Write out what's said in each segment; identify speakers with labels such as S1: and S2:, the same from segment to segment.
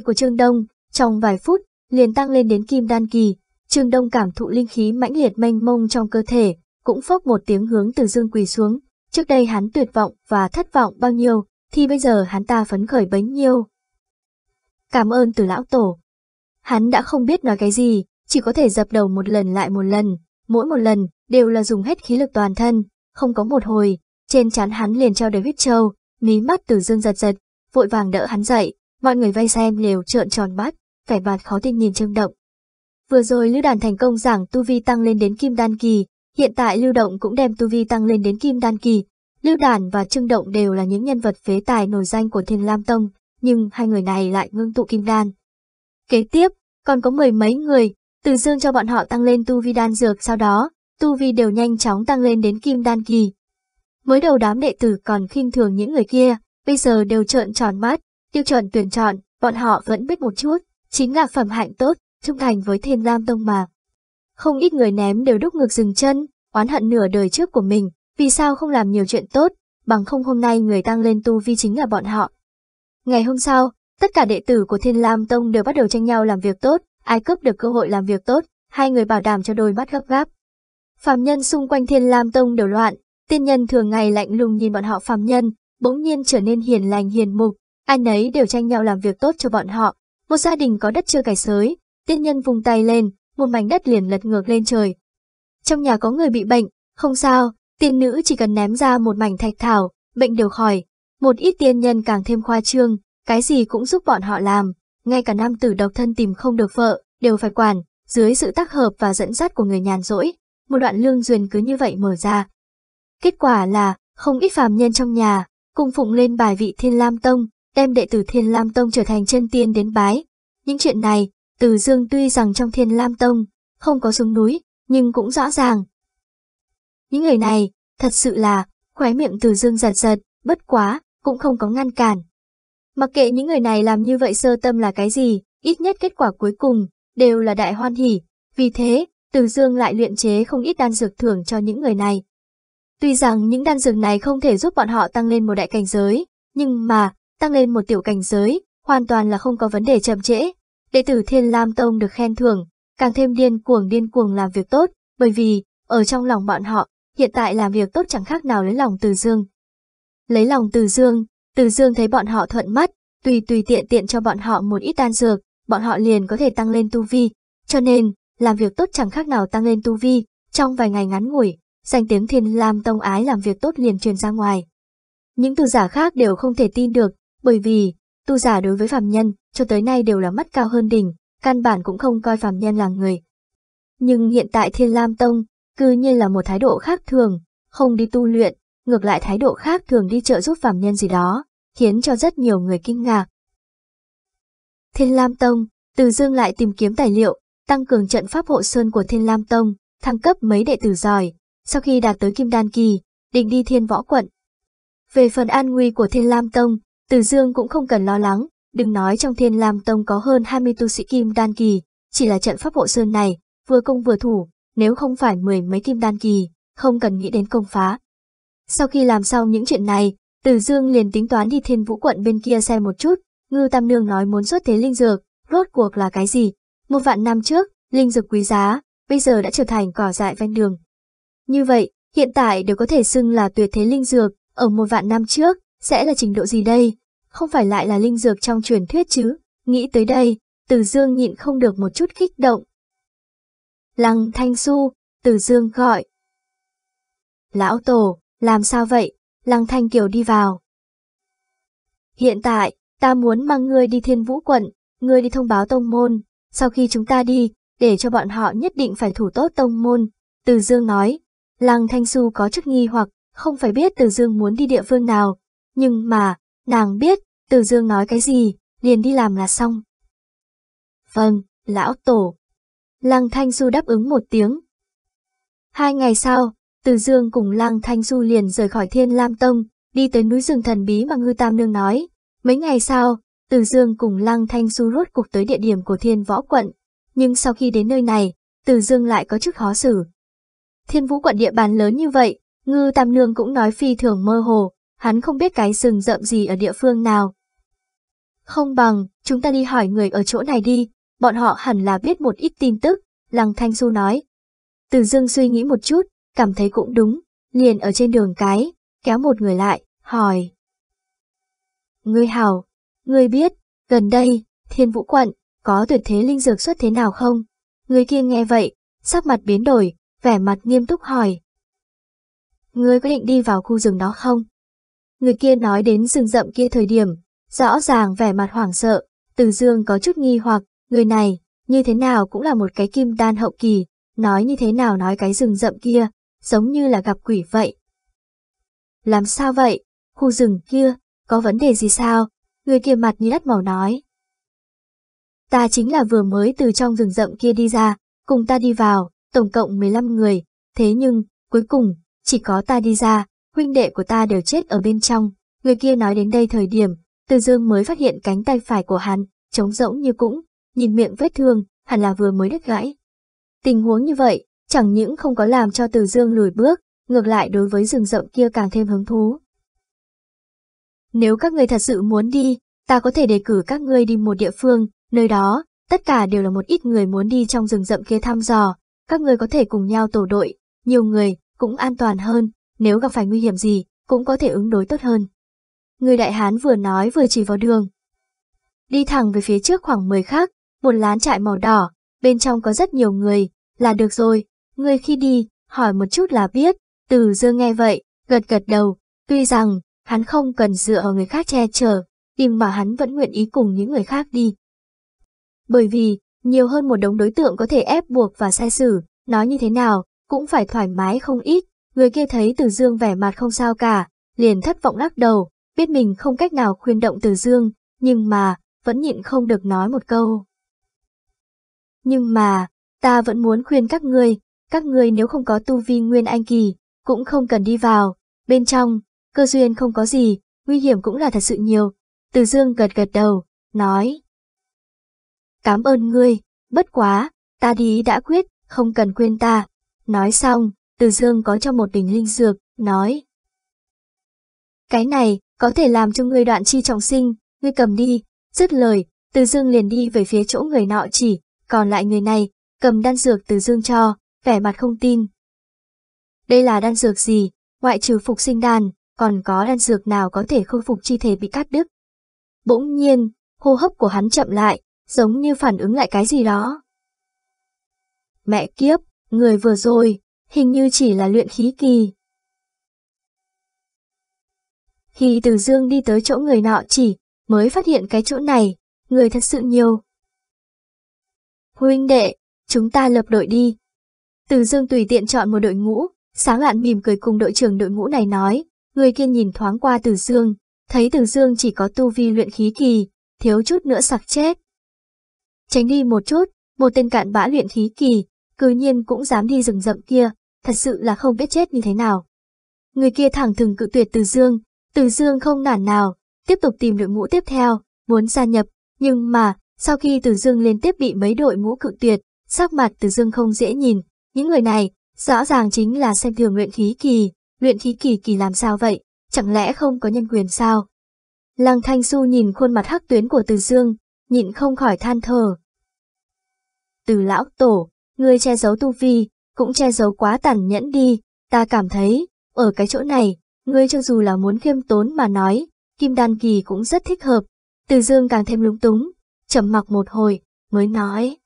S1: của Trương Đông, trong vài phút, liền tăng lên đến kim đan kỳ. Trương Đông cảm thụ linh khí mãnh liệt mênh mông trong cơ thể, cũng phốc một tiếng hướng từ dương quỳ xuống. Trước đây hắn tuyệt vọng và thất vọng bao nhiêu, thì bây giờ hắn ta phấn khởi bấy nhiêu. Cảm ơn từ lão tổ. Hắn đã không biết nói cái gì, chỉ có thể dập đầu một lần lại một lần, mỗi một lần đều là dùng hết khí lực toàn thân, không có một hồi, trên chán hắn liền treo đầy huyết trâu, mí mắt từ dương giật giật, vội vàng đỡ hắn dậy, Mọi người vay xem đều trợn tròn mắt, vẻ mặt khó tin nhìn Trương Động. Vừa rồi Lưu Đàn thành công giảng tu vi tăng lên đến kim đan kỳ, hiện tại Lưu Động cũng đem tu vi tăng lên đến kim đan kỳ. Lưu Đàn và Trương Động đều là những nhân vật phế tài nổi danh của Thiên Lam Tông, nhưng hai người này lại ngưng tụ kim đan. Kế tiếp, còn có mười mấy người, từ dương cho bọn họ tăng lên tu vi đan dược sau đó, tu vi đều nhanh chóng tăng lên đến kim đan kỳ. Mới đầu đám đệ tử còn khinh thường những người kia, bây giờ đều trợn tròn mắt, Tiêu chuẩn tuyển chọn, bọn họ vẫn biết một chút, chính là phẩm hạnh tốt, trung thành với thiên lam tông mà. Không ít người ném đều đúc ngược dừng chân, oán hận nửa đời trước của mình, vì sao không làm nhiều chuyện tốt, bằng không hôm nay người tăng lên tu vi chính là bọn họ. Ngày hôm sau, tất cả đệ tử của Thiên Lam Tông đều bắt đầu tranh nhau làm việc tốt, ai cướp được cơ hội làm việc tốt, hai người bảo đảm cho đôi mắt gấp gáp. Phạm nhân xung quanh Thiên Lam Tông đều loạn, tiên nhân thường ngày lạnh lùng nhìn bọn họ phạm nhân, bỗng nhiên trở nên hiền lành hiền mục, Ai nấy đều tranh nhau làm việc tốt cho bọn họ. Một gia đình có đất chưa cải sới, tiên nhân vùng tay lên, một mảnh đất liền lật ngược lên trời. Trong nhà có người bị bệnh, không sao, tiên nữ chỉ cần ném ra một mảnh thạch thảo, bệnh đều khỏi. Một ít tiên nhân càng thêm khoa trương, cái gì cũng giúp bọn họ làm, ngay cả nam tử độc thân tìm không được vợ, đều phải quản, dưới sự tác hợp và dẫn dắt của người nhàn rỗi, một đoạn lương duyên cứ như vậy mở ra. Kết quả là, không ít phàm nhân trong nhà, cùng phụng lên bài vị Thiên Lam Tông, đem đệ tử Thiên Lam Tông trở thành chân tiên đến bái. Những chuyện này, Từ Dương tuy rằng trong Thiên Lam Tông không có xuống núi, nhưng cũng rõ ràng. Những người này, thật sự là, khóe miệng Từ Dương giật giật, bất quá, cũng không có ngăn cản. Mặc kệ những người này làm như vậy sơ tâm là cái gì, ít nhất kết quả cuối cùng, đều là đại hoan hỉ, vì thế, Từ Dương lại luyện chế không ít đan dược thưởng cho những người này. Tuy rằng những đan dược này không thể giúp bọn họ tăng lên một đại cảnh giới, nhưng mà, tăng lên một tiểu cảnh giới, hoàn toàn là không có vấn đề chậm trễ. Đệ tử Thiên Lam Tông được khen thưởng, càng thêm điên cuồng điên cuồng làm việc tốt, bởi vì, ở trong lòng bọn họ, hiện tại làm việc tốt chẳng khác nào lấy lòng Từ Dương. Lấy lòng Từ Dương, Từ Dương thấy bọn họ thuận mắt, tùy tùy tiện tiện cho bọn họ một ít đan dược, bọn họ liền có thể tăng lên tu vi, cho nên, làm việc tốt chẳng khác nào tăng lên tu vi, trong vài ngày ngắn ngủi, danh tiếng Thiên Lam Tông ái làm việc tốt liền truyền ra ngoài. Những từ giả khác đều không thể tin được, bởi vì tu giả đối với phàm nhân cho tới nay đều là mắt cao hơn đỉnh, căn bản cũng không coi phàm nhân là người. Nhưng hiện tại Thiên Lam Tông, cư nhiên là một thái độ khác thường, không đi tu luyện, ngược lại thái độ khác thường đi trợ giúp phàm nhân gì đó, khiến cho rất nhiều người kinh ngạc. Thiên Lam Tông, Từ Dương lại tìm kiếm tài liệu, tăng cường trận pháp hộ sơn của Thiên Lam Tông, thăng cấp mấy đệ tử giỏi, sau khi đạt tới Kim Đan Kỳ, định đi Thiên Võ Quận. Về phần an nguy của Thiên Lam Tông, từ Dương cũng không cần lo lắng, đừng nói trong Thiên Lam Tông có hơn 20 tu sĩ kim đan kỳ, chỉ là trận pháp hộ sơn này, vừa công vừa thủ, nếu không phải mười mấy kim đan kỳ, không cần nghĩ đến công phá. Sau khi làm xong những chuyện này, Từ Dương liền tính toán đi Thiên Vũ quận bên kia xem một chút, Ngư Tam Nương nói muốn xuất thế linh dược, rốt cuộc là cái gì? Một vạn năm trước, linh dược quý giá, bây giờ đã trở thành cỏ dại ven đường. Như vậy, hiện tại đều có thể xưng là tuyệt thế linh dược, ở một vạn năm trước, sẽ là trình độ gì đây? Không phải lại là linh dược trong truyền thuyết chứ? Nghĩ tới đây, Từ Dương nhịn không được một chút kích động. Lăng Thanh Xu, Từ Dương gọi. Lão Tổ, làm sao vậy? Lăng Thanh Kiều đi vào. Hiện tại, ta muốn mang ngươi đi thiên vũ quận, ngươi đi thông báo tông môn. Sau khi chúng ta đi, để cho bọn họ nhất định phải thủ tốt tông môn. Từ Dương nói, Lăng Thanh Xu có chức nghi hoặc, không phải biết Từ Dương muốn đi địa phương nào, nhưng mà, nàng biết, Từ Dương nói cái gì, liền đi làm là xong. Vâng, lão tổ. Lăng Thanh Du đáp ứng một tiếng. Hai ngày sau, Từ Dương cùng Lăng Thanh Du liền rời khỏi Thiên Lam Tông, đi tới núi rừng thần bí mà Ngư Tam Nương nói. Mấy ngày sau, Từ Dương cùng Lăng Thanh Du rốt cuộc tới địa điểm của Thiên Võ Quận, nhưng sau khi đến nơi này, Từ Dương lại có chút khó xử. Thiên Vũ Quận địa bàn lớn như vậy, Ngư Tam Nương cũng nói phi thường mơ hồ, hắn không biết cái rừng rậm gì ở địa phương nào. Không bằng, chúng ta đi hỏi người ở chỗ này đi, bọn họ hẳn là biết một ít tin tức, Lăng Thanh Du nói. Từ dương suy nghĩ một chút, cảm thấy cũng đúng, liền ở trên đường cái, kéo một người lại, hỏi. Ngươi hảo, ngươi biết, gần đây, thiên vũ quận, có tuyệt thế linh dược xuất thế nào không? Người kia nghe vậy, sắc mặt biến đổi, vẻ mặt nghiêm túc hỏi. Ngươi có định đi vào khu rừng đó không? Người kia nói đến rừng rậm kia thời điểm, rõ ràng vẻ mặt hoảng sợ, từ dương có chút nghi hoặc, người này, như thế nào cũng là một cái kim đan hậu kỳ, nói như thế nào nói cái rừng rậm kia, giống như là gặp quỷ vậy. Làm sao vậy, khu rừng kia, có vấn đề gì sao, người kia mặt như đất màu nói. Ta chính là vừa mới từ trong rừng rậm kia đi ra, cùng ta đi vào, tổng cộng 15 người, thế nhưng, cuối cùng, chỉ có ta đi ra, huynh đệ của ta đều chết ở bên trong. Người kia nói đến đây thời điểm, Từ Dương mới phát hiện cánh tay phải của hắn, trống rỗng như cũng, nhìn miệng vết thương, hẳn là vừa mới đứt gãy. Tình huống như vậy, chẳng những không có làm cho Từ Dương lùi bước, ngược lại đối với rừng rậm kia càng thêm hứng thú. Nếu các người thật sự muốn đi, ta có thể đề cử các ngươi đi một địa phương, nơi đó, tất cả đều là một ít người muốn đi trong rừng rậm kia thăm dò, các người có thể cùng nhau tổ đội, nhiều người, cũng an toàn hơn nếu gặp phải nguy hiểm gì, cũng có thể ứng đối tốt hơn. Người đại hán vừa nói vừa chỉ vào đường. Đi thẳng về phía trước khoảng 10 khác, một lán trại màu đỏ, bên trong có rất nhiều người, là được rồi, người khi đi, hỏi một chút là biết, từ dương nghe vậy, gật gật đầu, tuy rằng, hắn không cần dựa ở người khác che chở, tìm mà hắn vẫn nguyện ý cùng những người khác đi. Bởi vì, nhiều hơn một đống đối tượng có thể ép buộc và sai xử, nói như thế nào, cũng phải thoải mái không ít, Người kia thấy Từ Dương vẻ mặt không sao cả, liền thất vọng lắc đầu, biết mình không cách nào khuyên động Từ Dương, nhưng mà, vẫn nhịn không được nói một câu. Nhưng mà, ta vẫn muốn khuyên các ngươi, các ngươi nếu không có tu vi nguyên anh kỳ, cũng không cần đi vào, bên trong, cơ duyên không có gì, nguy hiểm cũng là thật sự nhiều. Từ Dương gật gật đầu, nói. Cảm ơn ngươi, bất quá, ta đi đã quyết, không cần quên ta. Nói xong, từ Dương có cho một bình linh dược, nói. Cái này, có thể làm cho ngươi đoạn chi trọng sinh, ngươi cầm đi, dứt lời, Từ Dương liền đi về phía chỗ người nọ chỉ, còn lại người này, cầm đan dược Từ Dương cho, vẻ mặt không tin. Đây là đan dược gì, ngoại trừ phục sinh đan, còn có đan dược nào có thể khôi phục chi thể bị cắt đứt. Bỗng nhiên, hô hấp của hắn chậm lại, giống như phản ứng lại cái gì đó. Mẹ kiếp, người vừa rồi, hình như chỉ là luyện khí kỳ. Khi Từ Dương đi tới chỗ người nọ chỉ, mới phát hiện cái chỗ này, người thật sự nhiều. Huynh đệ, chúng ta lập đội đi. Từ Dương tùy tiện chọn một đội ngũ, sáng lạn mỉm cười cùng đội trưởng đội ngũ này nói, người kia nhìn thoáng qua Từ Dương, thấy Từ Dương chỉ có tu vi luyện khí kỳ, thiếu chút nữa sặc chết. Tránh đi một chút, một tên cạn bã luyện khí kỳ, cư nhiên cũng dám đi rừng rậm kia, thật sự là không biết chết như thế nào. Người kia thẳng thừng cự tuyệt Từ Dương, Từ Dương không nản nào, tiếp tục tìm đội ngũ tiếp theo, muốn gia nhập, nhưng mà, sau khi Từ Dương liên tiếp bị mấy đội ngũ cự tuyệt, sắc mặt Từ Dương không dễ nhìn, những người này, rõ ràng chính là xem thường luyện khí kỳ, luyện khí kỳ kỳ làm sao vậy, chẳng lẽ không có nhân quyền sao? Lăng Thanh Xu nhìn khuôn mặt hắc tuyến của Từ Dương, nhịn không khỏi than thở. Từ lão tổ, ngươi che giấu tu vi, cũng che giấu quá tàn nhẫn đi, ta cảm thấy, ở cái chỗ này, ngươi cho dù là muốn khiêm tốn mà nói, kim đan kỳ cũng rất thích hợp. Từ dương càng thêm lúng túng, trầm mặc một hồi, mới nói.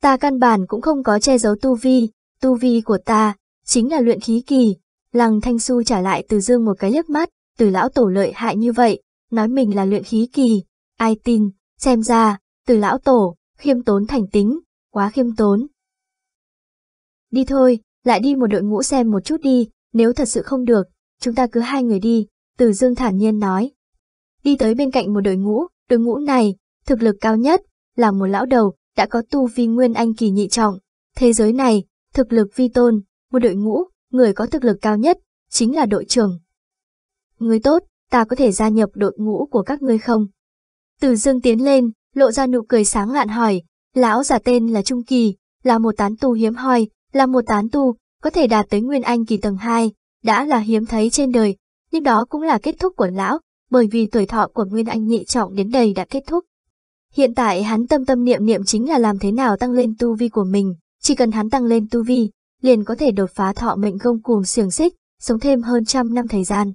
S1: Ta căn bản cũng không có che giấu tu vi, tu vi của ta, chính là luyện khí kỳ. Lăng Thanh Su trả lại từ dương một cái liếc mắt, từ lão tổ lợi hại như vậy, nói mình là luyện khí kỳ, ai tin, xem ra, từ lão tổ, khiêm tốn thành tính, quá khiêm tốn, Đi thôi, lại đi một đội ngũ xem một chút đi, nếu thật sự không được, chúng ta cứ hai người đi, Từ Dương thản nhiên nói. Đi tới bên cạnh một đội ngũ, đội ngũ này, thực lực cao nhất, là một lão đầu, đã có tu vi nguyên anh kỳ nhị trọng. Thế giới này, thực lực vi tôn, một đội ngũ, người có thực lực cao nhất, chính là đội trưởng. Người tốt, ta có thể gia nhập đội ngũ của các ngươi không? Từ Dương tiến lên, lộ ra nụ cười sáng ngạn hỏi, lão giả tên là Trung Kỳ, là một tán tu hiếm hoi, là một tán tu, có thể đạt tới nguyên anh kỳ tầng 2, đã là hiếm thấy trên đời, nhưng đó cũng là kết thúc của lão, bởi vì tuổi thọ của nguyên anh nhị trọng đến đây đã kết thúc. Hiện tại hắn tâm tâm niệm niệm chính là làm thế nào tăng lên tu vi của mình, chỉ cần hắn tăng lên tu vi, liền có thể đột phá thọ mệnh gông cuồng xiềng xích, sống thêm hơn trăm năm thời gian.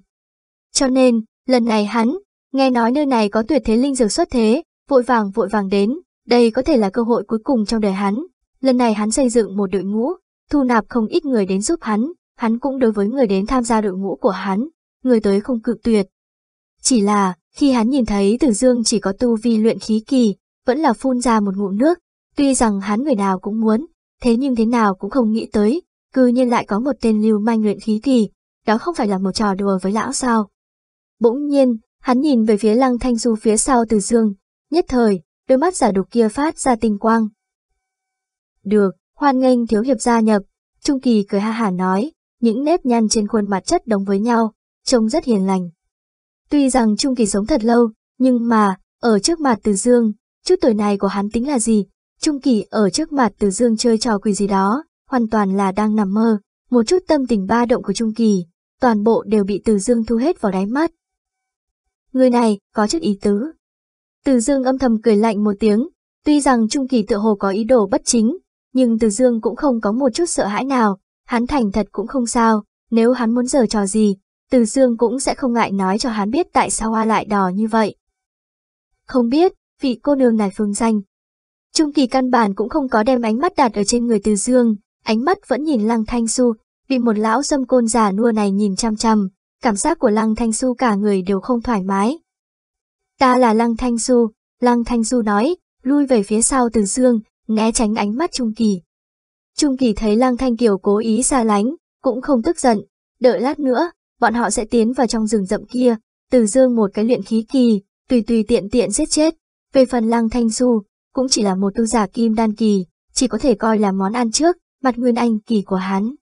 S1: Cho nên, lần này hắn, nghe nói nơi này có tuyệt thế linh dược xuất thế, vội vàng vội vàng đến, đây có thể là cơ hội cuối cùng trong đời hắn. Lần này hắn xây dựng một đội ngũ, thu nạp không ít người đến giúp hắn, hắn cũng đối với người đến tham gia đội ngũ của hắn, người tới không cự tuyệt. Chỉ là, khi hắn nhìn thấy Từ Dương chỉ có tu vi luyện khí kỳ, vẫn là phun ra một ngụm nước, tuy rằng hắn người nào cũng muốn, thế nhưng thế nào cũng không nghĩ tới, cư nhiên lại có một tên lưu manh luyện khí kỳ, đó không phải là một trò đùa với lão sao. Bỗng nhiên, hắn nhìn về phía Lăng Thanh Du phía sau Từ Dương, nhất thời, đôi mắt giả đục kia phát ra tinh quang. Được, Hoan nghênh thiếu hiệp gia nhập, Trung Kỳ cười ha hả nói, những nếp nhăn trên khuôn mặt chất đống với nhau, trông rất hiền lành. Tuy rằng Trung Kỳ sống thật lâu, nhưng mà, ở trước mặt Từ Dương, chút tuổi này của hắn tính là gì? Trung Kỳ ở trước mặt Từ Dương chơi trò quỷ gì đó, hoàn toàn là đang nằm mơ, một chút tâm tình ba động của Trung Kỳ, toàn bộ đều bị Từ Dương thu hết vào đáy mắt. Người này có chút ý tứ. Từ Dương âm thầm cười lạnh một tiếng, tuy rằng Trung Kỳ tựa hồ có ý đồ bất chính, nhưng Từ Dương cũng không có một chút sợ hãi nào, hắn thành thật cũng không sao, nếu hắn muốn giở trò gì, Từ Dương cũng sẽ không ngại nói cho hắn biết tại sao hoa lại đỏ như vậy. Không biết, vị cô nương này phương danh. Trung kỳ căn bản cũng không có đem ánh mắt đặt ở trên người Từ Dương, ánh mắt vẫn nhìn Lăng Thanh Xu, bị một lão dâm côn giả nua này nhìn chăm chăm, cảm giác của Lăng Thanh Xu cả người đều không thoải mái. Ta là Lăng Thanh Xu, Lăng Thanh Du nói, lui về phía sau Từ Dương, né tránh ánh mắt Trung Kỳ. Trung Kỳ thấy Lăng Thanh Kiều cố ý xa lánh, cũng không tức giận, đợi lát nữa, bọn họ sẽ tiến vào trong rừng rậm kia, từ dương một cái luyện khí kỳ, tùy tùy tiện tiện giết chết. Về phần Lăng Thanh Du, cũng chỉ là một tu giả kim đan kỳ, chỉ có thể coi là món ăn trước, mặt nguyên anh kỳ của hắn.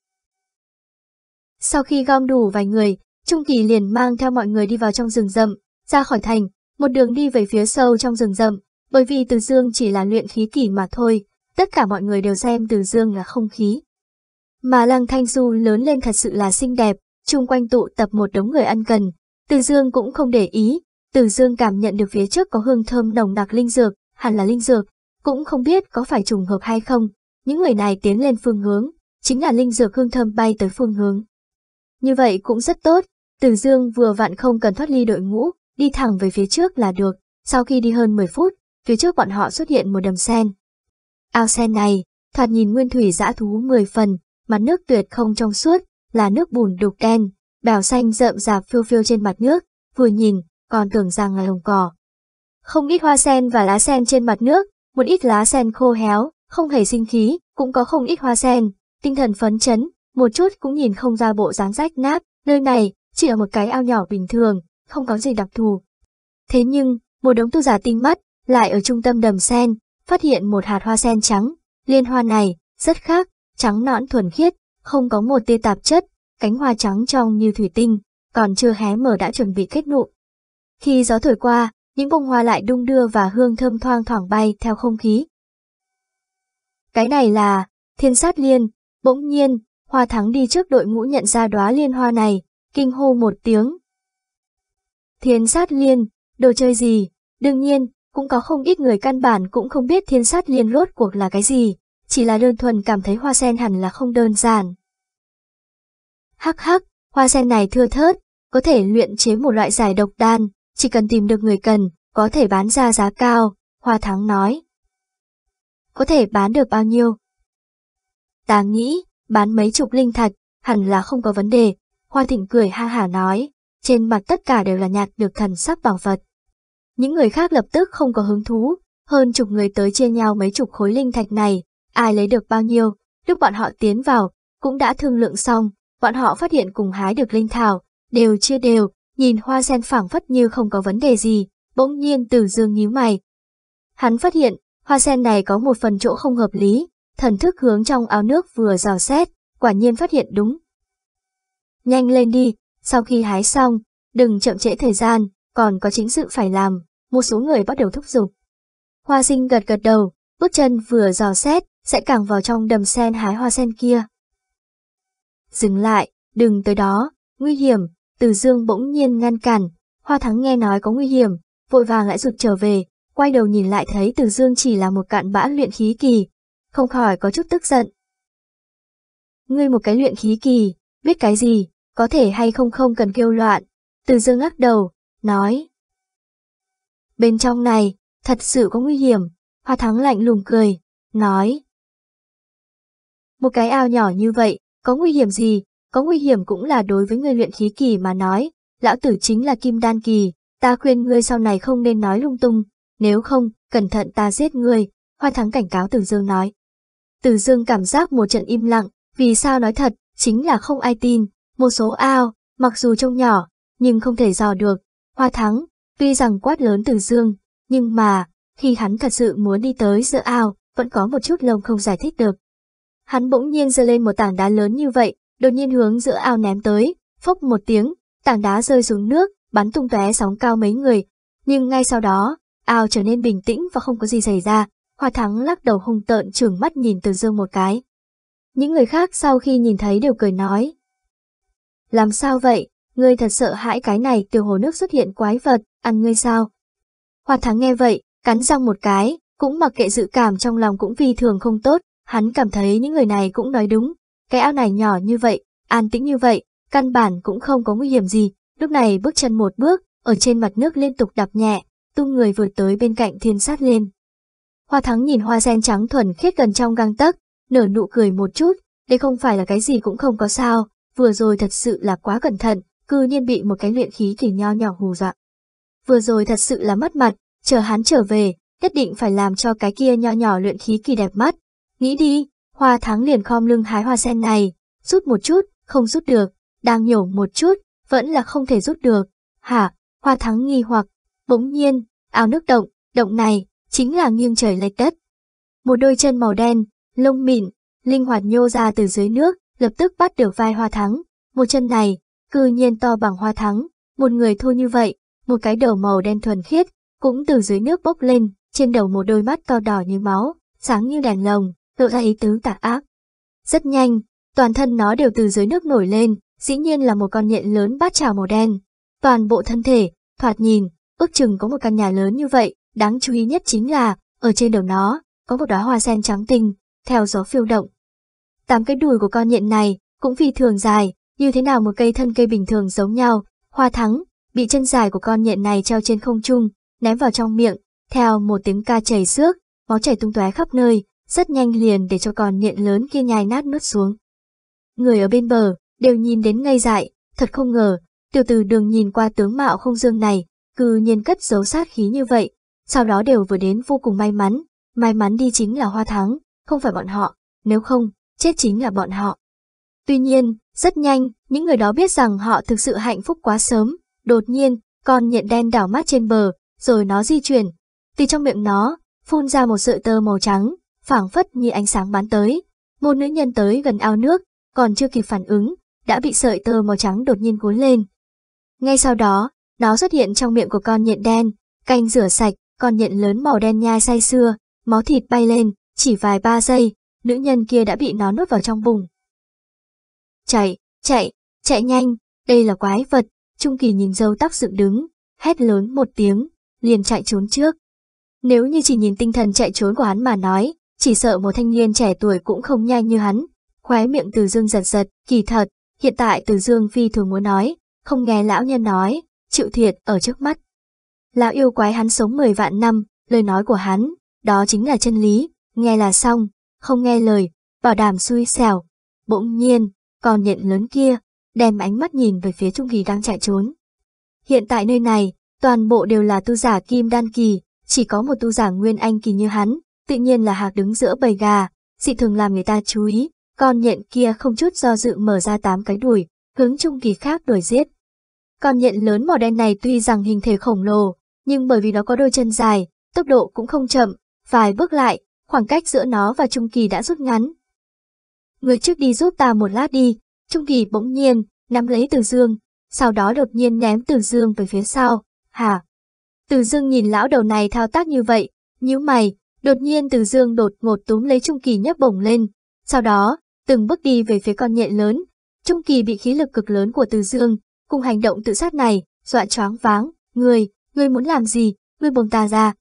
S1: Sau khi gom đủ vài người, Trung Kỳ liền mang theo mọi người đi vào trong rừng rậm, ra khỏi thành, một đường đi về phía sâu trong rừng rậm, bởi vì Từ Dương chỉ là luyện khí kỳ mà thôi, tất cả mọi người đều xem Từ Dương là không khí. Mà Lăng Thanh Du lớn lên thật sự là xinh đẹp, chung quanh tụ tập một đống người ăn cần, Từ Dương cũng không để ý, Từ Dương cảm nhận được phía trước có hương thơm nồng đặc linh dược, hẳn là linh dược, cũng không biết có phải trùng hợp hay không, những người này tiến lên phương hướng, chính là linh dược hương thơm bay tới phương hướng. Như vậy cũng rất tốt, Từ Dương vừa vặn không cần thoát ly đội ngũ, đi thẳng về phía trước là được, sau khi đi hơn 10 phút, phía trước bọn họ xuất hiện một đầm sen. Ao sen này, thoạt nhìn nguyên thủy dã thú 10 phần, mặt nước tuyệt không trong suốt, là nước bùn đục đen, bèo xanh rậm rạp phiêu phiêu trên mặt nước, vừa nhìn, còn tưởng rằng là lồng cỏ. Không ít hoa sen và lá sen trên mặt nước, một ít lá sen khô héo, không hề sinh khí, cũng có không ít hoa sen, tinh thần phấn chấn, một chút cũng nhìn không ra bộ dáng rách nát, nơi này chỉ là một cái ao nhỏ bình thường, không có gì đặc thù. Thế nhưng, một đống tu giả tinh mắt, lại ở trung tâm đầm sen, phát hiện một hạt hoa sen trắng. Liên hoa này, rất khác, trắng nõn thuần khiết, không có một tia tạp chất, cánh hoa trắng trong như thủy tinh, còn chưa hé mở đã chuẩn bị kết nụ. Khi gió thổi qua, những bông hoa lại đung đưa và hương thơm thoang thoảng bay theo không khí. Cái này là thiên sát liên, bỗng nhiên, hoa thắng đi trước đội ngũ nhận ra đóa liên hoa này, kinh hô một tiếng. Thiên sát liên, đồ chơi gì? Đương nhiên, cũng có không ít người căn bản cũng không biết thiên sát liên rốt cuộc là cái gì, chỉ là đơn thuần cảm thấy hoa sen hẳn là không đơn giản. Hắc hắc, hoa sen này thưa thớt, có thể luyện chế một loại giải độc đan, chỉ cần tìm được người cần, có thể bán ra giá cao, Hoa Thắng nói. Có thể bán được bao nhiêu? Ta nghĩ, bán mấy chục linh thạch, hẳn là không có vấn đề, Hoa Thịnh cười ha hả nói, trên mặt tất cả đều là nhạt được thần sắc bảo vật. Những người khác lập tức không có hứng thú, hơn chục người tới chia nhau mấy chục khối linh thạch này, ai lấy được bao nhiêu, lúc bọn họ tiến vào, cũng đã thương lượng xong, bọn họ phát hiện cùng hái được linh thảo, đều chia đều, nhìn hoa sen phảng phất như không có vấn đề gì, bỗng nhiên từ dương nhíu mày. Hắn phát hiện, hoa sen này có một phần chỗ không hợp lý, thần thức hướng trong áo nước vừa rào xét, quả nhiên phát hiện đúng. Nhanh lên đi, sau khi hái xong, đừng chậm trễ thời gian, còn có chính sự phải làm, một số người bắt đầu thúc giục. Hoa sinh gật gật đầu, bước chân vừa dò xét, sẽ càng vào trong đầm sen hái hoa sen kia. Dừng lại, đừng tới đó, nguy hiểm, từ dương bỗng nhiên ngăn cản, hoa thắng nghe nói có nguy hiểm, vội vàng lại rụt trở về, quay đầu nhìn lại thấy từ dương chỉ là một cạn bã luyện khí kỳ, không khỏi có chút tức giận. Ngươi một cái luyện khí kỳ, biết cái gì, có thể hay không không cần kêu loạn, từ dương lắc đầu, nói. Bên trong này, thật sự có nguy hiểm, Hoa Thắng lạnh lùng cười, nói. Một cái ao nhỏ như vậy, có nguy hiểm gì, có nguy hiểm cũng là đối với người luyện khí kỳ mà nói, lão tử chính là kim đan kỳ, ta khuyên ngươi sau này không nên nói lung tung, nếu không, cẩn thận ta giết ngươi, Hoa Thắng cảnh cáo Từ Dương nói. Từ Dương cảm giác một trận im lặng, vì sao nói thật, chính là không ai tin, một số ao, mặc dù trông nhỏ, nhưng không thể dò được, Hoa thắng, tuy rằng quát lớn từ dương, nhưng mà, khi hắn thật sự muốn đi tới giữa ao, vẫn có một chút lông không giải thích được. Hắn bỗng nhiên giơ lên một tảng đá lớn như vậy, đột nhiên hướng giữa ao ném tới, phốc một tiếng, tảng đá rơi xuống nước, bắn tung tóe sóng cao mấy người. Nhưng ngay sau đó, ao trở nên bình tĩnh và không có gì xảy ra, Hoa Thắng lắc đầu hung tợn trừng mắt nhìn Từ Dương một cái. Những người khác sau khi nhìn thấy đều cười nói. Làm sao vậy, ngươi thật sợ hãi cái này tiểu hồ nước xuất hiện quái vật, ăn ngươi sao? Hoa thắng nghe vậy, cắn răng một cái, cũng mặc kệ dự cảm trong lòng cũng vì thường không tốt, hắn cảm thấy những người này cũng nói đúng, cái ao này nhỏ như vậy, an tĩnh như vậy, căn bản cũng không có nguy hiểm gì, lúc này bước chân một bước, ở trên mặt nước liên tục đạp nhẹ, tung người vượt tới bên cạnh thiên sát lên. Hoa thắng nhìn hoa sen trắng thuần khiết gần trong gang tấc, nở nụ cười một chút, đây không phải là cái gì cũng không có sao, vừa rồi thật sự là quá cẩn thận, cư nhiên bị một cái luyện khí kỳ nho nhỏ hù dọa. Vừa rồi thật sự là mất mặt, chờ hắn trở về, nhất định phải làm cho cái kia nho nhỏ luyện khí kỳ đẹp mắt. Nghĩ đi, hoa thắng liền khom lưng hái hoa sen này, rút một chút, không rút được, đang nhổ một chút, vẫn là không thể rút được. Hả, hoa thắng nghi hoặc, bỗng nhiên, ao nước động, động này, chính là nghiêng trời lệch đất. Một đôi chân màu đen, lông mịn, linh hoạt nhô ra từ dưới nước, lập tức bắt được vai hoa thắng. Một chân này, cư nhiên to bằng hoa thắng, một người thô như vậy, một cái đầu màu đen thuần khiết, cũng từ dưới nước bốc lên, trên đầu một đôi mắt to đỏ như máu, sáng như đèn lồng, lộ ra ý tứ tà ác. Rất nhanh, toàn thân nó đều từ dưới nước nổi lên, dĩ nhiên là một con nhện lớn bát trào màu đen. Toàn bộ thân thể, thoạt nhìn, ước chừng có một căn nhà lớn như vậy, đáng chú ý nhất chính là, ở trên đầu nó, có một đóa hoa sen trắng tinh, theo gió phiêu động. Tám cái đùi của con nhện này cũng phi thường dài, như thế nào một cây thân cây bình thường giống nhau, hoa thắng, bị chân dài của con nhện này treo trên không trung, ném vào trong miệng, theo một tiếng ca chảy xước, máu chảy tung tóe khắp nơi, rất nhanh liền để cho con nhện lớn kia nhai nát nuốt xuống. Người ở bên bờ, đều nhìn đến ngây dại, thật không ngờ, tiểu từ đường nhìn qua tướng mạo không dương này, cứ nhiên cất giấu sát khí như vậy, sau đó đều vừa đến vô cùng may mắn, may mắn đi chính là hoa thắng, không phải bọn họ, nếu không, chết chính là bọn họ. Tuy nhiên, rất nhanh, những người đó biết rằng họ thực sự hạnh phúc quá sớm. Đột nhiên, con nhện đen đảo mắt trên bờ, rồi nó di chuyển. Từ trong miệng nó, phun ra một sợi tơ màu trắng, phảng phất như ánh sáng bắn tới. Một nữ nhân tới gần ao nước, còn chưa kịp phản ứng, đã bị sợi tơ màu trắng đột nhiên cuốn lên. Ngay sau đó, nó xuất hiện trong miệng của con nhện đen, canh rửa sạch, con nhện lớn màu đen nhai say xưa, máu thịt bay lên, chỉ vài ba giây, nữ nhân kia đã bị nó nuốt vào trong bụng. Chạy, chạy, chạy nhanh, đây là quái vật, Trung Kỳ nhìn dâu tóc dựng đứng, hét lớn một tiếng, liền chạy trốn trước. Nếu như chỉ nhìn tinh thần chạy trốn của hắn mà nói, chỉ sợ một thanh niên trẻ tuổi cũng không nhanh như hắn. Khóe miệng Từ Dương giật giật, kỳ thật, hiện tại Từ Dương phi thường muốn nói, không nghe lão nhân nói, chịu thiệt ở trước mắt. Lão yêu quái hắn sống 10 vạn năm, lời nói của hắn, đó chính là chân lý, nghe là xong, không nghe lời, bảo đảm xui xẻo. Bỗng nhiên, con nhện lớn kia, đem ánh mắt nhìn về phía Trung Kỳ đang chạy trốn. Hiện tại nơi này, toàn bộ đều là tu giả kim đan kỳ, chỉ có một tu giả nguyên anh kỳ như hắn, tự nhiên là hạc đứng giữa bầy gà, dị thường làm người ta chú ý, con nhện kia không chút do dự mở ra tám cái đuổi, hướng Trung Kỳ khác đuổi giết. Con nhện lớn màu đen này tuy rằng hình thể khổng lồ, nhưng bởi vì nó có đôi chân dài, tốc độ cũng không chậm, vài bước lại, khoảng cách giữa nó và Trung Kỳ đã rút ngắn, người trước đi giúp ta một lát đi. Trung Kỳ bỗng nhiên, nắm lấy Từ Dương, sau đó đột nhiên ném Từ Dương về phía sau. Hả? Từ Dương nhìn lão đầu này thao tác như vậy, nhíu mày, đột nhiên Từ Dương đột ngột túm lấy Trung Kỳ nhấc bổng lên. Sau đó, từng bước đi về phía con nhện lớn. Trung Kỳ bị khí lực cực lớn của Từ Dương, cùng hành động tự sát này, dọa choáng váng. Ngươi, ngươi muốn làm gì? Ngươi buông ta ra.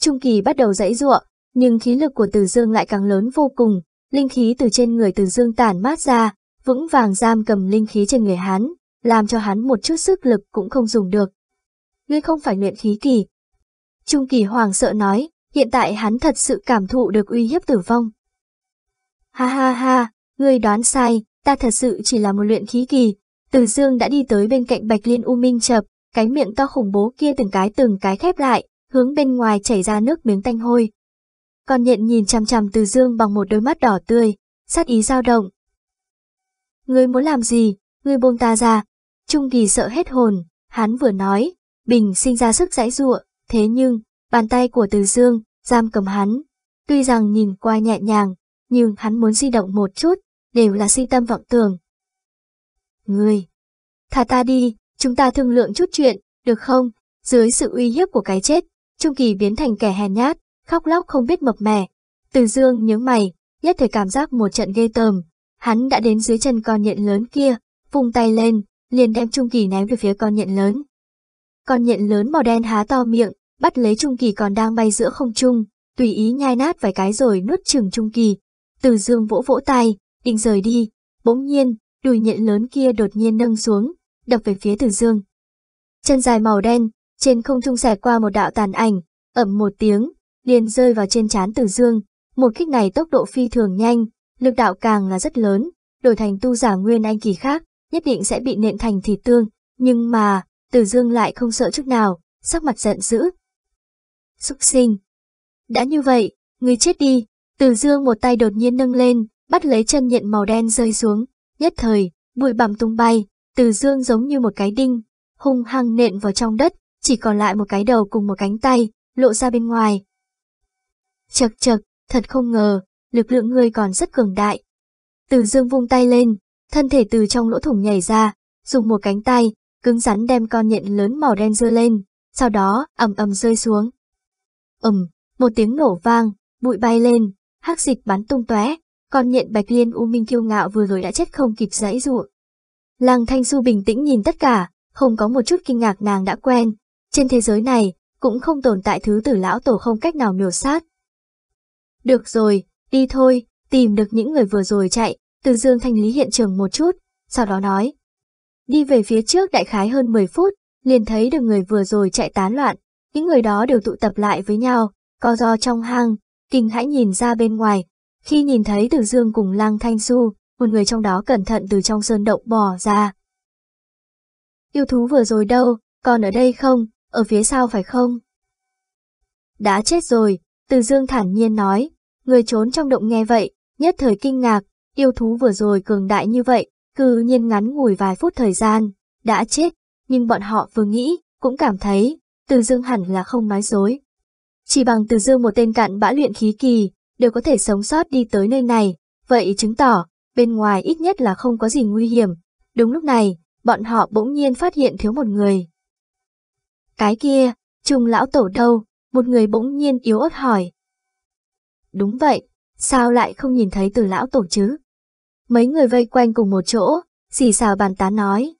S1: Trung Kỳ bắt đầu dãy giụa, nhưng khí lực của Từ Dương lại càng lớn vô cùng, linh khí từ trên người từ dương tản mát ra, vững vàng giam cầm linh khí trên người hắn, làm cho hắn một chút sức lực cũng không dùng được. Ngươi không phải luyện khí kỳ. Trung kỳ hoàng sợ nói, hiện tại hắn thật sự cảm thụ được uy hiếp tử vong. Ha ha ha, ngươi đoán sai, ta thật sự chỉ là một luyện khí kỳ. Từ dương đã đi tới bên cạnh bạch liên u minh chập, cái miệng to khủng bố kia từng cái từng cái khép lại, hướng bên ngoài chảy ra nước miếng tanh hôi còn nhện nhìn chằm chằm Từ Dương bằng một đôi mắt đỏ tươi, sát ý dao động. người muốn làm gì, người buông ta ra. Trung Kỳ sợ hết hồn, hắn vừa nói, Bình sinh ra sức giãy giụa, thế nhưng, bàn tay của Từ Dương giam cầm hắn, tuy rằng nhìn qua nhẹ nhàng, nhưng hắn muốn di động một chút, đều là si tâm vọng tưởng. người thả ta đi, chúng ta thương lượng chút chuyện, được không? Dưới sự uy hiếp của cái chết, Trung Kỳ biến thành kẻ hèn nhát, khóc lóc không biết mập mẻ. Từ dương nhớ mày, nhất thời cảm giác một trận ghê tởm. Hắn đã đến dưới chân con nhện lớn kia, vung tay lên, liền đem Trung Kỳ ném về phía con nhện lớn. Con nhện lớn màu đen há to miệng, bắt lấy Trung Kỳ còn đang bay giữa không trung, tùy ý nhai nát vài cái rồi nuốt chừng Trung Kỳ. Từ dương vỗ vỗ tay, định rời đi, bỗng nhiên, đùi nhện lớn kia đột nhiên nâng xuống, đập về phía từ dương. Chân dài màu đen, trên không trung xẻ qua một đạo tàn ảnh, ẩm một tiếng, liền rơi vào trên trán Tử Dương. Một kích này tốc độ phi thường nhanh, lực đạo càng là rất lớn, đổi thành tu giả nguyên anh kỳ khác, nhất định sẽ bị nện thành thịt tương, nhưng mà, Tử Dương lại không sợ chút nào, sắc mặt giận dữ. Xúc sinh! Đã như vậy, người chết đi! Tử Dương một tay đột nhiên nâng lên, bắt lấy chân nhện màu đen rơi xuống, nhất thời, bụi bằm tung bay, Tử Dương giống như một cái đinh, hung hăng nện vào trong đất, chỉ còn lại một cái đầu cùng một cánh tay, lộ ra bên ngoài, Chật chật, thật không ngờ, lực lượng ngươi còn rất cường đại. Từ dương vung tay lên, thân thể từ trong lỗ thủng nhảy ra, dùng một cánh tay, cứng rắn đem con nhện lớn màu đen dơ lên, sau đó ầm ầm rơi xuống. ầm, một tiếng nổ vang, bụi bay lên, hắc dịch bắn tung tóe, con nhện bạch liên u minh kiêu ngạo vừa rồi đã chết không kịp giãy giụa. Lăng Thanh Du bình tĩnh nhìn tất cả, không có một chút kinh ngạc nàng đã quen, trên thế giới này cũng không tồn tại thứ tử lão tổ không cách nào miểu sát, được rồi, đi thôi, tìm được những người vừa rồi chạy, từ dương thanh lý hiện trường một chút, sau đó nói. Đi về phía trước đại khái hơn 10 phút, liền thấy được người vừa rồi chạy tán loạn, những người đó đều tụ tập lại với nhau, co do trong hang, kinh hãi nhìn ra bên ngoài. Khi nhìn thấy Từ Dương cùng Lăng Thanh su một người trong đó cẩn thận từ trong sơn động bò ra. Yêu thú vừa rồi đâu, còn ở đây không, ở phía sau phải không? Đã chết rồi, Từ Dương thản nhiên nói, Người trốn trong động nghe vậy, nhất thời kinh ngạc, yêu thú vừa rồi cường đại như vậy, cư nhiên ngắn ngủi vài phút thời gian, đã chết, nhưng bọn họ vừa nghĩ, cũng cảm thấy, từ dương hẳn là không nói dối. Chỉ bằng từ dương một tên cạn bã luyện khí kỳ, đều có thể sống sót đi tới nơi này, vậy chứng tỏ, bên ngoài ít nhất là không có gì nguy hiểm. Đúng lúc này, bọn họ bỗng nhiên phát hiện thiếu một người. Cái kia, trùng lão tổ đâu? Một người bỗng nhiên yếu ớt hỏi. Đúng vậy, sao lại không nhìn thấy từ lão tổ chứ? Mấy người vây quanh cùng một chỗ, xì xào bàn tán nói.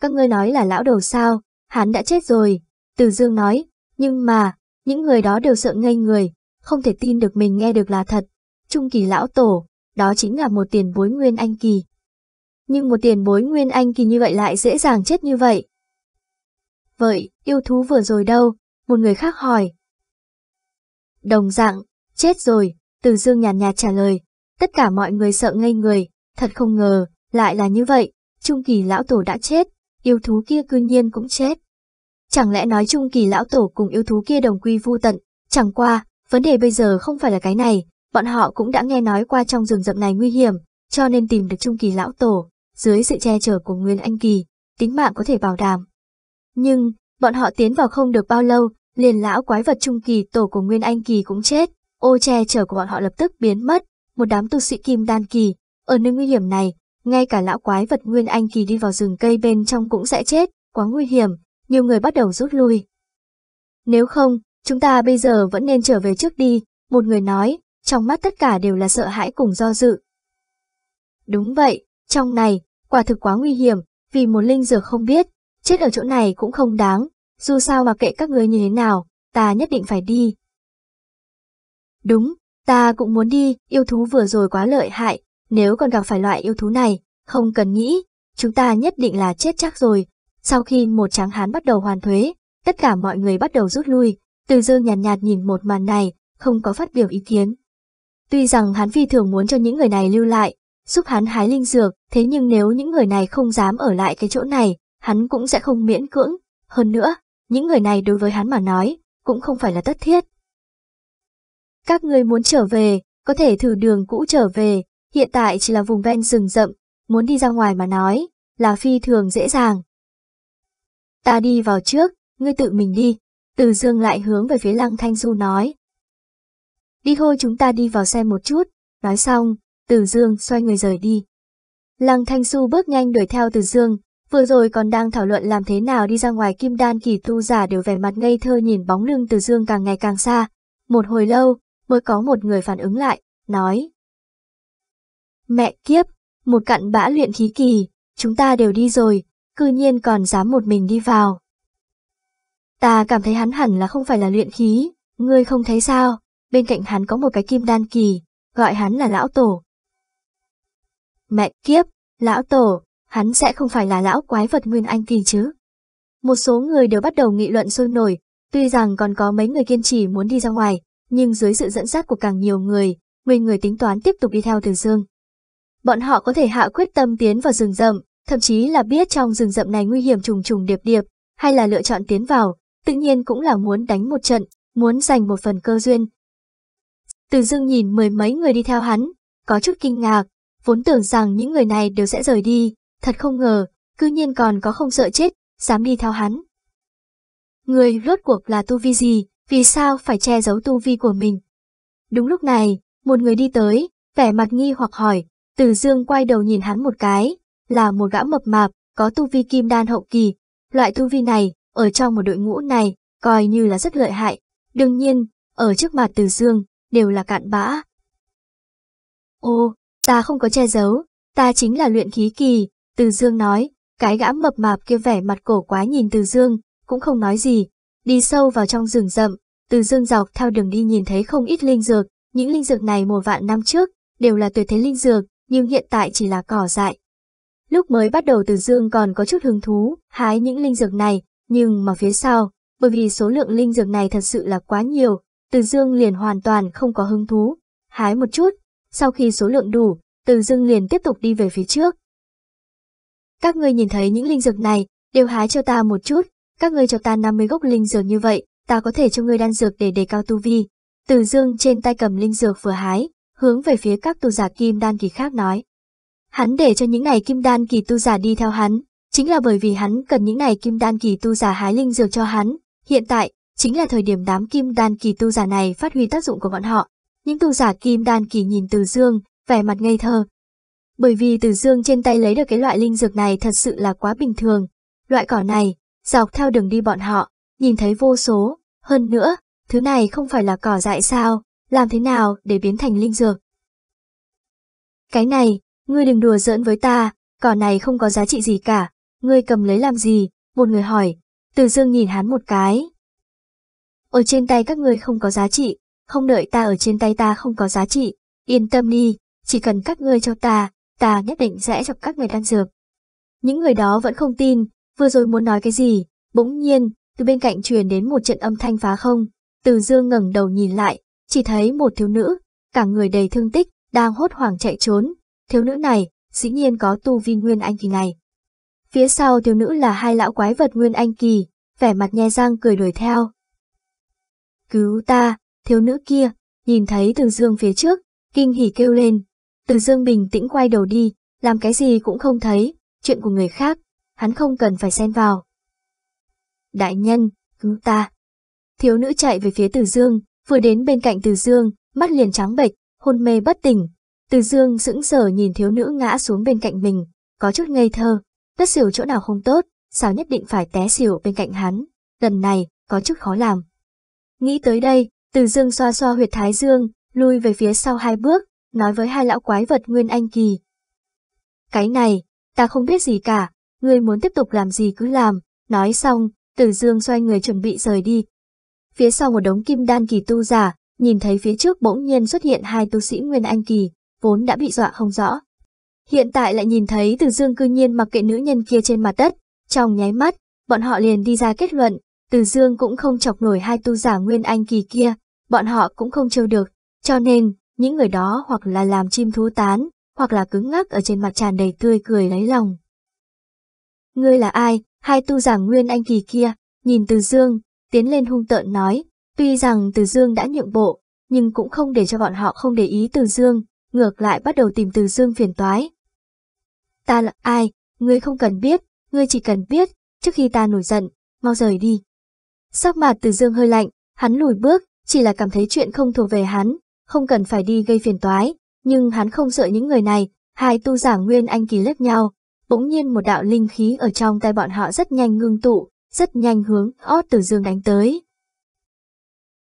S1: Các ngươi nói là lão đầu sao, hắn đã chết rồi, từ dương nói, nhưng mà, những người đó đều sợ ngây người, không thể tin được mình nghe được là thật. Trung kỳ lão tổ, đó chính là một tiền bối nguyên anh kỳ. Nhưng một tiền bối nguyên anh kỳ như vậy lại dễ dàng chết như vậy. Vậy, yêu thú vừa rồi đâu? Một người khác hỏi. Đồng dạng, Chết rồi, Từ Dương nhàn nhạt, trả lời. Tất cả mọi người sợ ngây người, thật không ngờ, lại là như vậy, Trung Kỳ Lão Tổ đã chết, yêu thú kia cư nhiên cũng chết. Chẳng lẽ nói Trung Kỳ Lão Tổ cùng yêu thú kia đồng quy vu tận, chẳng qua, vấn đề bây giờ không phải là cái này, bọn họ cũng đã nghe nói qua trong rừng rậm này nguy hiểm, cho nên tìm được Trung Kỳ Lão Tổ, dưới sự che chở của Nguyên Anh Kỳ, tính mạng có thể bảo đảm. Nhưng, bọn họ tiến vào không được bao lâu, liền lão quái vật Trung Kỳ Tổ của Nguyên Anh Kỳ cũng chết, ô che chở của bọn họ lập tức biến mất, một đám tu sĩ kim đan kỳ, ở nơi nguy hiểm này, ngay cả lão quái vật Nguyên Anh kỳ đi vào rừng cây bên trong cũng sẽ chết, quá nguy hiểm, nhiều người bắt đầu rút lui. Nếu không, chúng ta bây giờ vẫn nên trở về trước đi, một người nói, trong mắt tất cả đều là sợ hãi cùng do dự. Đúng vậy, trong này, quả thực quá nguy hiểm, vì một linh dược không biết, chết ở chỗ này cũng không đáng, dù sao mà kệ các người như thế nào, ta nhất định phải đi, Đúng, ta cũng muốn đi, yêu thú vừa rồi quá lợi hại, nếu còn gặp phải loại yêu thú này, không cần nghĩ, chúng ta nhất định là chết chắc rồi. Sau khi một tráng hán bắt đầu hoàn thuế, tất cả mọi người bắt đầu rút lui, từ dương nhàn nhạt, nhạt nhìn một màn này, không có phát biểu ý kiến. Tuy rằng hắn phi thường muốn cho những người này lưu lại, giúp hắn hái linh dược, thế nhưng nếu những người này không dám ở lại cái chỗ này, hắn cũng sẽ không miễn cưỡng. Hơn nữa, những người này đối với hắn mà nói, cũng không phải là tất thiết, các ngươi muốn trở về, có thể thử đường cũ trở về, hiện tại chỉ là vùng ven rừng rậm, muốn đi ra ngoài mà nói, là phi thường dễ dàng. Ta đi vào trước, ngươi tự mình đi, từ dương lại hướng về phía lăng thanh du nói. Đi thôi chúng ta đi vào xem một chút, nói xong, từ dương xoay người rời đi. Lăng thanh du bước nhanh đuổi theo từ dương, vừa rồi còn đang thảo luận làm thế nào đi ra ngoài kim đan kỳ tu giả đều vẻ mặt ngây thơ nhìn bóng lưng từ dương càng ngày càng xa. Một hồi lâu, mới có một người phản ứng lại, nói. Mẹ kiếp, một cặn bã luyện khí kỳ, chúng ta đều đi rồi, cư nhiên còn dám một mình đi vào. Ta cảm thấy hắn hẳn là không phải là luyện khí, ngươi không thấy sao, bên cạnh hắn có một cái kim đan kỳ, gọi hắn là lão tổ. Mẹ kiếp, lão tổ, hắn sẽ không phải là lão quái vật nguyên anh kỳ chứ. Một số người đều bắt đầu nghị luận sôi nổi, tuy rằng còn có mấy người kiên trì muốn đi ra ngoài, nhưng dưới sự dẫn dắt của càng nhiều người, 10 người tính toán tiếp tục đi theo Từ Dương. Bọn họ có thể hạ quyết tâm tiến vào rừng rậm, thậm chí là biết trong rừng rậm này nguy hiểm trùng trùng điệp điệp, hay là lựa chọn tiến vào, tự nhiên cũng là muốn đánh một trận, muốn giành một phần cơ duyên. Từ Dương nhìn mười mấy người đi theo hắn, có chút kinh ngạc, vốn tưởng rằng những người này đều sẽ rời đi, thật không ngờ, cư nhiên còn có không sợ chết, dám đi theo hắn. Người rốt cuộc là tu vi gì, vì sao phải che giấu tu vi của mình. Đúng lúc này, một người đi tới, vẻ mặt nghi hoặc hỏi, Từ Dương quay đầu nhìn hắn một cái, là một gã mập mạp, có tu vi kim đan hậu kỳ. Loại tu vi này, ở trong một đội ngũ này, coi như là rất lợi hại. Đương nhiên, ở trước mặt Từ Dương, đều là cạn bã. Ô, ta không có che giấu, ta chính là luyện khí kỳ, Từ Dương nói, cái gã mập mạp kia vẻ mặt cổ quá nhìn Từ Dương, cũng không nói gì, Đi sâu vào trong rừng rậm, từ dương dọc theo đường đi nhìn thấy không ít linh dược, những linh dược này một vạn năm trước đều là tuyệt thế linh dược, nhưng hiện tại chỉ là cỏ dại. Lúc mới bắt đầu từ dương còn có chút hứng thú, hái những linh dược này, nhưng mà phía sau, bởi vì số lượng linh dược này thật sự là quá nhiều, từ dương liền hoàn toàn không có hứng thú, hái một chút, sau khi số lượng đủ, từ dương liền tiếp tục đi về phía trước. Các ngươi nhìn thấy những linh dược này, đều hái cho ta một chút, các ngươi cho ta 50 gốc linh dược như vậy, ta có thể cho ngươi đan dược để đề cao tu vi. Từ dương trên tay cầm linh dược vừa hái, hướng về phía các tu giả kim đan kỳ khác nói. Hắn để cho những này kim đan kỳ tu giả đi theo hắn, chính là bởi vì hắn cần những này kim đan kỳ tu giả hái linh dược cho hắn. Hiện tại, chính là thời điểm đám kim đan kỳ tu giả này phát huy tác dụng của bọn họ. Những tu giả kim đan kỳ nhìn từ dương, vẻ mặt ngây thơ. Bởi vì từ dương trên tay lấy được cái loại linh dược này thật sự là quá bình thường. Loại cỏ này, Dọc theo đường đi bọn họ, nhìn thấy vô số, hơn nữa, thứ này không phải là cỏ dại sao, làm thế nào để biến thành linh dược. Cái này, ngươi đừng đùa giỡn với ta, cỏ này không có giá trị gì cả, ngươi cầm lấy làm gì, một người hỏi, từ dương nhìn hắn một cái. Ở trên tay các ngươi không có giá trị, không đợi ta ở trên tay ta không có giá trị, yên tâm đi, chỉ cần các ngươi cho ta, ta nhất định sẽ cho các người đan dược. Những người đó vẫn không tin, vừa rồi muốn nói cái gì, bỗng nhiên, từ bên cạnh truyền đến một trận âm thanh phá không. Từ dương ngẩng đầu nhìn lại, chỉ thấy một thiếu nữ, cả người đầy thương tích, đang hốt hoảng chạy trốn. Thiếu nữ này, dĩ nhiên có tu vi nguyên anh kỳ này. Phía sau thiếu nữ là hai lão quái vật nguyên anh kỳ, vẻ mặt nhe răng cười đuổi theo. Cứu ta, thiếu nữ kia, nhìn thấy từ dương phía trước, kinh hỉ kêu lên. Từ dương bình tĩnh quay đầu đi, làm cái gì cũng không thấy, chuyện của người khác, hắn không cần phải xen vào. Đại nhân, cứu ta. Thiếu nữ chạy về phía Từ Dương, vừa đến bên cạnh Từ Dương, mắt liền trắng bệch, hôn mê bất tỉnh. Từ Dương sững sờ nhìn thiếu nữ ngã xuống bên cạnh mình, có chút ngây thơ, tất xỉu chỗ nào không tốt, sao nhất định phải té xỉu bên cạnh hắn, lần này, có chút khó làm. Nghĩ tới đây, Từ Dương xoa xoa huyệt thái dương, lui về phía sau hai bước, nói với hai lão quái vật Nguyên Anh Kỳ. Cái này, ta không biết gì cả, ngươi muốn tiếp tục làm gì cứ làm, nói xong, tử dương xoay người chuẩn bị rời đi. Phía sau một đống kim đan kỳ tu giả, nhìn thấy phía trước bỗng nhiên xuất hiện hai tu sĩ nguyên anh kỳ, vốn đã bị dọa không rõ. Hiện tại lại nhìn thấy tử dương cư nhiên mặc kệ nữ nhân kia trên mặt đất, trong nháy mắt, bọn họ liền đi ra kết luận, tử dương cũng không chọc nổi hai tu giả nguyên anh kỳ kia, bọn họ cũng không trêu được, cho nên, những người đó hoặc là làm chim thú tán, hoặc là cứng ngắc ở trên mặt tràn đầy tươi cười lấy lòng. Ngươi là ai? Hai tu giả nguyên anh kỳ kia, nhìn Từ Dương, tiến lên hung tợn nói. Tuy rằng Từ Dương đã nhượng bộ, nhưng cũng không để cho bọn họ không để ý Từ Dương, ngược lại bắt đầu tìm Từ Dương phiền toái. Ta là ai? Ngươi không cần biết, ngươi chỉ cần biết, trước khi ta nổi giận, mau rời đi. Sắc mặt Từ Dương hơi lạnh, hắn lùi bước, chỉ là cảm thấy chuyện không thuộc về hắn, không cần phải đi gây phiền toái, nhưng hắn không sợ những người này, hai tu giả nguyên anh kỳ lết nhau, Bỗng nhiên một đạo linh khí ở trong tay bọn họ rất nhanh ngưng tụ, rất nhanh hướng ót từ dương đánh tới.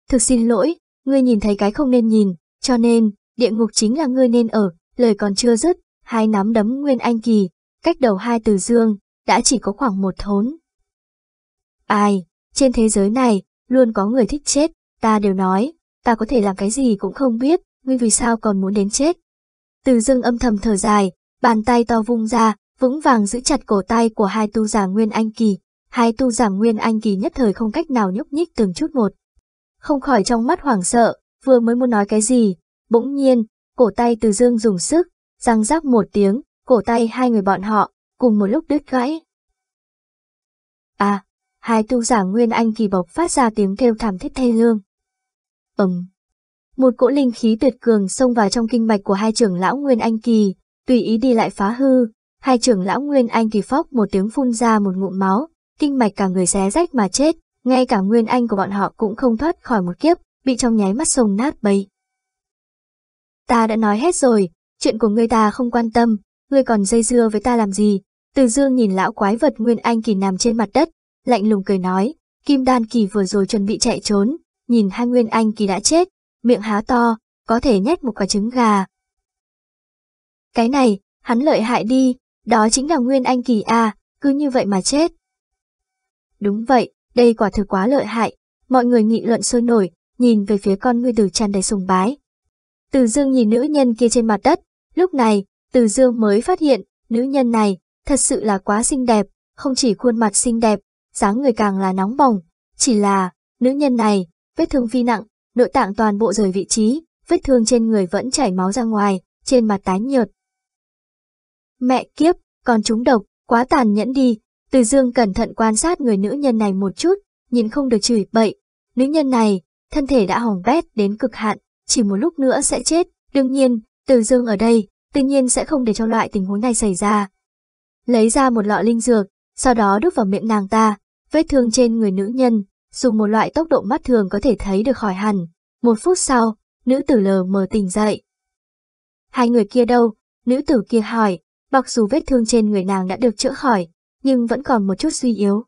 S1: Thực xin lỗi, ngươi nhìn thấy cái không nên nhìn, cho nên, địa ngục chính là ngươi nên ở, lời còn chưa dứt, hai nắm đấm nguyên anh kỳ, cách đầu hai từ dương, đã chỉ có khoảng một thốn. Ai, trên thế giới này, luôn có người thích chết, ta đều nói, ta có thể làm cái gì cũng không biết, ngươi vì sao còn muốn đến chết. Từ dương âm thầm thở dài, bàn tay to vung ra, vững vàng giữ chặt cổ tay của hai tu giả Nguyên Anh Kỳ. Hai tu giả Nguyên Anh Kỳ nhất thời không cách nào nhúc nhích từng chút một. Không khỏi trong mắt hoảng sợ, vừa mới muốn nói cái gì, bỗng nhiên, cổ tay từ dương dùng sức, răng rác một tiếng, cổ tay hai người bọn họ, cùng một lúc đứt gãy. À, hai tu giả Nguyên Anh Kỳ bộc phát ra tiếng kêu thảm thiết thê lương. Ừm. Một cỗ linh khí tuyệt cường xông vào trong kinh mạch của hai trưởng lão Nguyên Anh Kỳ, tùy ý đi lại phá hư, Hai trưởng lão Nguyên Anh kỳ phóc một tiếng phun ra một ngụm máu, kinh mạch cả người xé rách mà chết, ngay cả Nguyên Anh của bọn họ cũng không thoát khỏi một kiếp, bị trong nháy mắt sông nát bầy. Ta đã nói hết rồi, chuyện của ngươi ta không quan tâm, ngươi còn dây dưa với ta làm gì? Từ dương nhìn lão quái vật Nguyên Anh kỳ nằm trên mặt đất, lạnh lùng cười nói, Kim Đan kỳ vừa rồi chuẩn bị chạy trốn, nhìn hai Nguyên Anh kỳ đã chết, miệng há to, có thể nhét một quả trứng gà. Cái này, hắn lợi hại đi, đó chính là Nguyên Anh Kỳ A, cứ như vậy mà chết. Đúng vậy, đây quả thực quá lợi hại, mọi người nghị luận sôi nổi, nhìn về phía con ngươi tử tràn đầy sùng bái. Từ dương nhìn nữ nhân kia trên mặt đất, lúc này, từ dương mới phát hiện, nữ nhân này, thật sự là quá xinh đẹp, không chỉ khuôn mặt xinh đẹp, dáng người càng là nóng bỏng, chỉ là, nữ nhân này, vết thương phi nặng, nội tạng toàn bộ rời vị trí, vết thương trên người vẫn chảy máu ra ngoài, trên mặt tái nhợt, Mẹ kiếp, còn chúng độc, quá tàn nhẫn đi. Từ dương cẩn thận quan sát người nữ nhân này một chút, nhìn không được chửi bậy. Nữ nhân này, thân thể đã hỏng bét đến cực hạn, chỉ một lúc nữa sẽ chết. Đương nhiên, từ dương ở đây, tự nhiên sẽ không để cho loại tình huống này xảy ra. Lấy ra một lọ linh dược, sau đó đút vào miệng nàng ta, vết thương trên người nữ nhân, dùng một loại tốc độ mắt thường có thể thấy được khỏi hẳn. Một phút sau, nữ tử lờ mờ tỉnh dậy. Hai người kia đâu? Nữ tử kia hỏi, Mặc dù vết thương trên người nàng đã được chữa khỏi, nhưng vẫn còn một chút suy yếu.